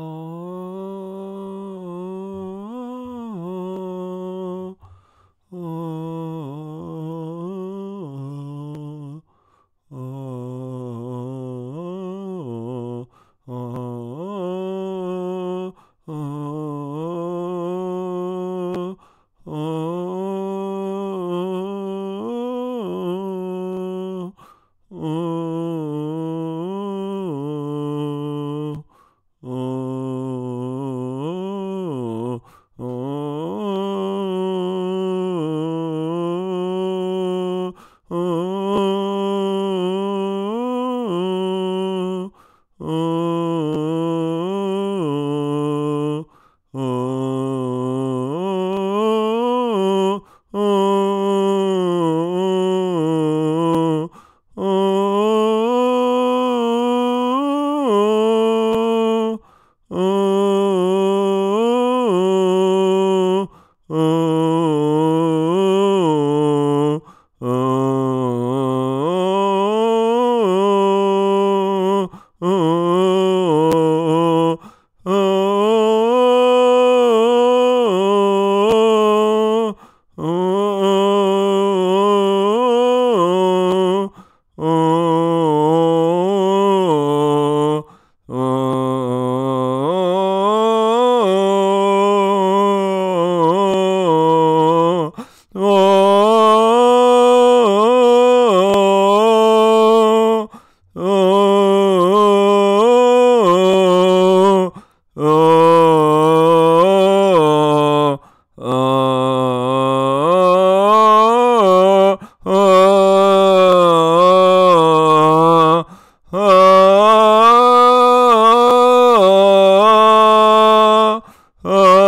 Oh. Oh. Oh.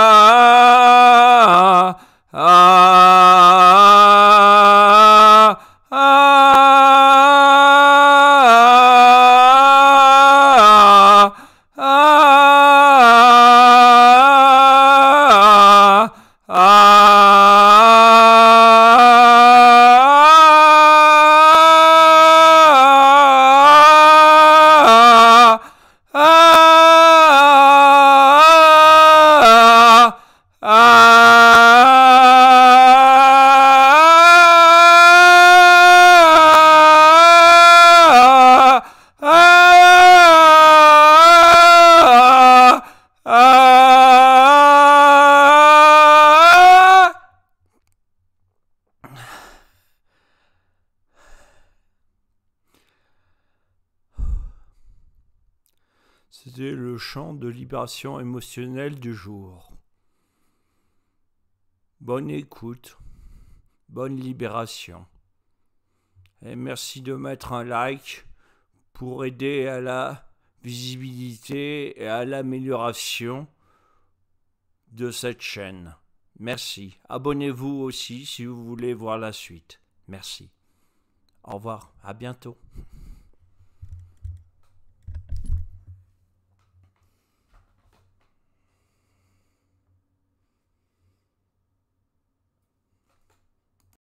le champ de libération émotionnelle du jour. Bonne écoute, bonne libération. Et merci de mettre un like pour aider à la visibilité et à l'amélioration de cette chaîne. Merci. Abonnez-vous aussi si vous voulez voir la suite. Merci. Au revoir. À bientôt.